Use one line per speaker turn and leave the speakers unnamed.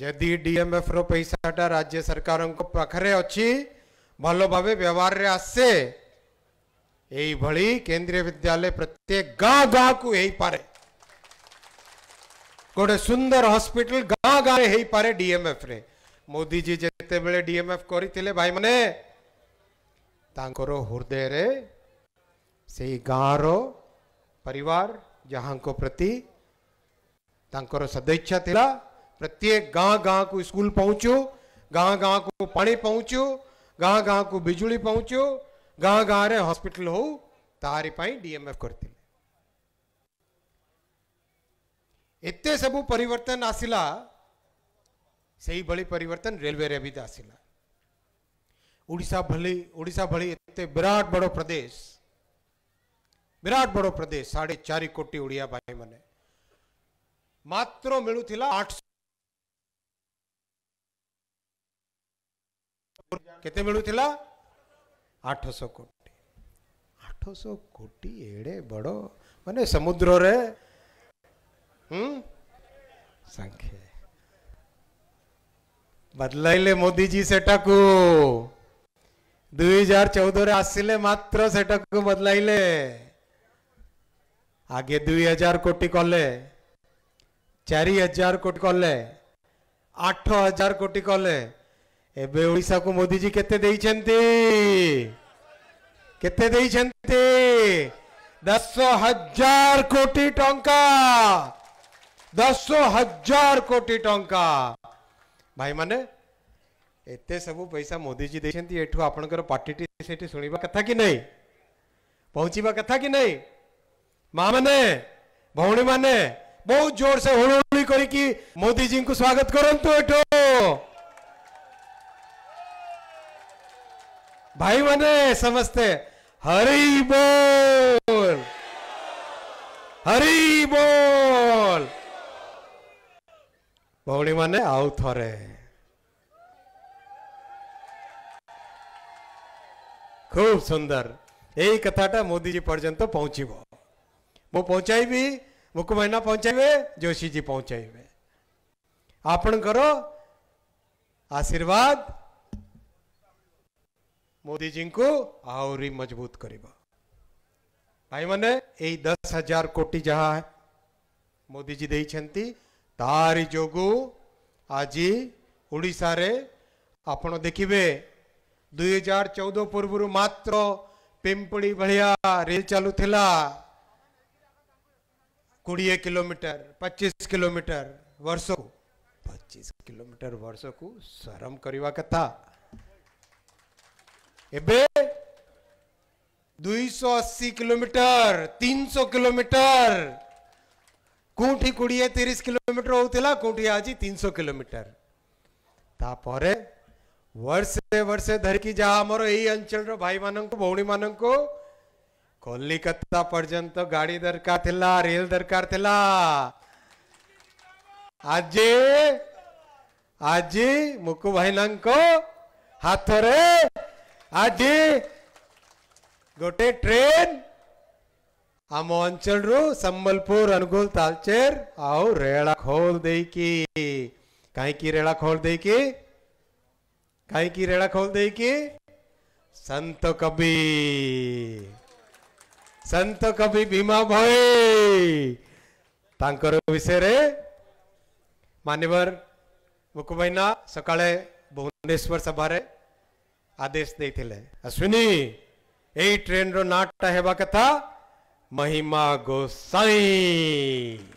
जदि डीएमएफ रैसाटा राज्य सरकार अच्छी भल भाव व्यवहार में आसे यही केंद्रीय विद्यालय प्रत्येक गाँ गाँ को गोटे सुंदर हॉस्पिटल गाँ गाँ पारे डीएमएफ रे मोदी जी जिते बड़े डीएमएफ करते भाई मैंने हृदय से गाँव रहा जहाँ प्रति सदैच्छा थी प्रत्येक गांव गांव को स्कूल पहुंचो गांव गांव को पानी पहुंचो गांव गांव को बिजुली पहुंचो गांव गांव रे हॉस्पिटल हो तारी डीएमएफ करते इत्ते सब परिवर्तन आसला सही भली परिवर्तन रेलवे रे भी आसला उड़ीसा भली उड़ीसा भली इत्ते विराट बड़ो प्रदेश विराट बड़ो प्रदेश साढ़े चार कोटी ओडिया भाई मैंने मात्र मिलूला आठश कोटी एड़े बड़ो माने समुद्र रे हम मोदी जी सेटा को 2014 मात्र से बदल बदलाइले आगे 2000 कोटी कले 4000 कोटी कले हजार कोटी कले एबे ओडिसा को मोदी जी केते दे केते दे दस हजार कोटी टंका दस कोटी टंका भाई माने एत सब पैसा मोदी जी देखते ये आपंकर पार्टी से शुणा कथा कि नहीं पहुँचवा कथा कि नहीं माँ मैने भी मैने बहुत जोर से हूँ करी मोदी जी को स्वागत करूँ एठ भाई मने समझते हरी बोल हरी बोल भौणी मैंने आउ थे खूब सुंदर यही कथाटा मोदी जी पर्यटन तो पहुंच मु पहुंचाइबि मुकुमना पहुंचाइए जोशी जी पहुंचाइए आपण करो आशीर्वाद मोदी जी को आहरी मजबूत कर भाई मैंने दस हजार कोटी जहाँ मोदी जी देती जो आज ओडारे आप देखिए दुई हजार चौदह पूर्व मात्र पिंपुड़ी भाया रेल चलुला कोड़े किलोमीटर पचीस किलोमीटर वर्ष को पचीस किलोमीटर वर्ष को सरम करने कथा एबे 280 किलोमीटर 300 किलोमीटर कोठी कोड़े तीस किलोमीटर होता कोठी आज 300 किलोमीटर तापर वर्षे वर्षे धरिकी जहाँ आमर यही अंचल भाई मान भौणी मान को कलिकता पर्यंत गाड़ी दरकार थिला रेल दरकार थिला आज आज मुकु भाईना हाथ रे ଆଜି ଗୋଟେ ଟ୍ରେନ୍ ଆମ ଅଞ୍ଚଳରୁ ସମ୍ବଲପୁର ଅନୁଗୁଳ ତାଲଚେର ଆଉ ରେଳା ଖୋଲ ଦେଇକି କାହିଁକି ରେଳା ଖୋଲ ଦେଇକି କାହିଁକି ରେଳା ଖୋଲ ଦେଇକି संत कवि संत कवि भीमा भाई तांकर विषय रे मानवर मुकुभाईना सकाळे भुवनेश्वर सभा रे आदेश ଦେଇଥିଲେ ଅଶ୍ୱିନୀ ଏଇ ଟ୍ରେନ୍ର ନାଁଟା ହେବା କଥା ମହିମା ଗୋସାଇଁ